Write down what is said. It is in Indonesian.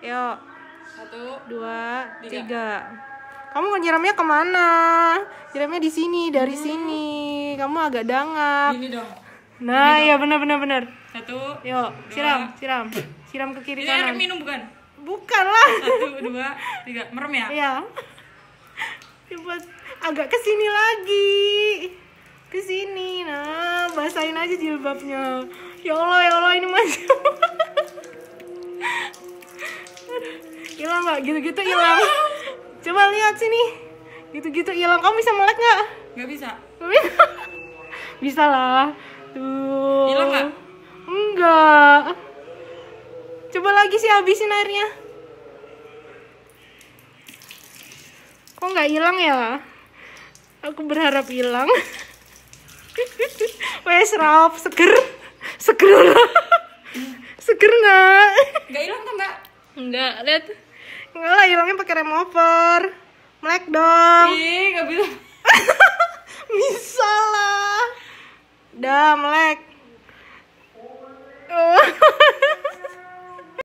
Yuk. Satu, dua, tiga. tiga. Kamu nyiramnya kemana? Nyiramnya di sini, dari hmm. sini. Kamu agak dangap. Ini dong. Nah, Gini ya benar benar benar. Satu. Yuk, dua. siram, siram. Siram ke kiri Ini kanan. Ini minum bukan? Bukan lah. Satu, dua, tiga. Merem ya? Iya. cepat agak ke sini lagi. Ke sini. Nah, basahin aja jilbabnya. Ya Allah, ya Allah ini masih hilang nggak gitu-gitu hilang coba lihat sini gitu-gitu hilang kamu bisa melek nggak nggak bisa bisa lah tuh hilang nggak enggak coba lagi sih habisin airnya kok nggak hilang ya aku berharap hilang wes Ralph seger seger seger nggak nggak hilang kan mbak nggak lihat lah hilangnya pakai remover. Melek dong. Ih, enggak bisa. misalah, lah. Dah, melek.